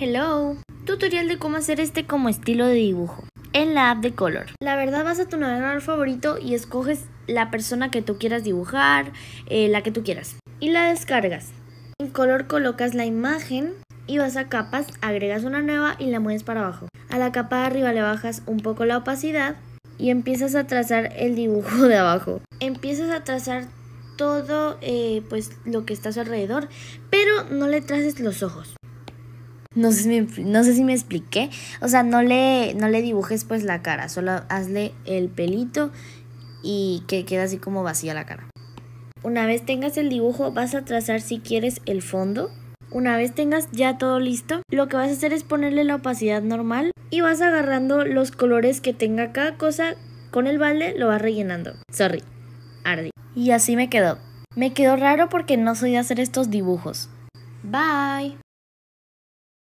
Hello, tutorial de cómo hacer este como estilo de dibujo en la app de Color. La verdad vas a tu navegador favorito y escoges la persona que tú quieras dibujar, eh, la que tú quieras. Y la descargas. En Color colocas la imagen y vas a capas, agregas una nueva y la mueves para abajo. A la capa de arriba le bajas un poco la opacidad y empiezas a trazar el dibujo de abajo. Empiezas a trazar todo eh, pues lo que está a su alrededor, pero no le traces los ojos. No sé, si me, expliqué. O sea, no le, no le dibujes pues la cara, solo hazle el pelito y que quede así como vacía la cara. Una vez tengas el dibujo, vas a trazar si quieres el fondo. Una vez tengas ya todo listo, lo que vas a hacer es ponerle la opacidad normal y vas agarrando los colores que tenga cada cosa con el balde, lo vas rellenando. Sorry, Ardi. Y así me quedó. Me quedó raro porque no soy de hacer estos dibujos. Bye.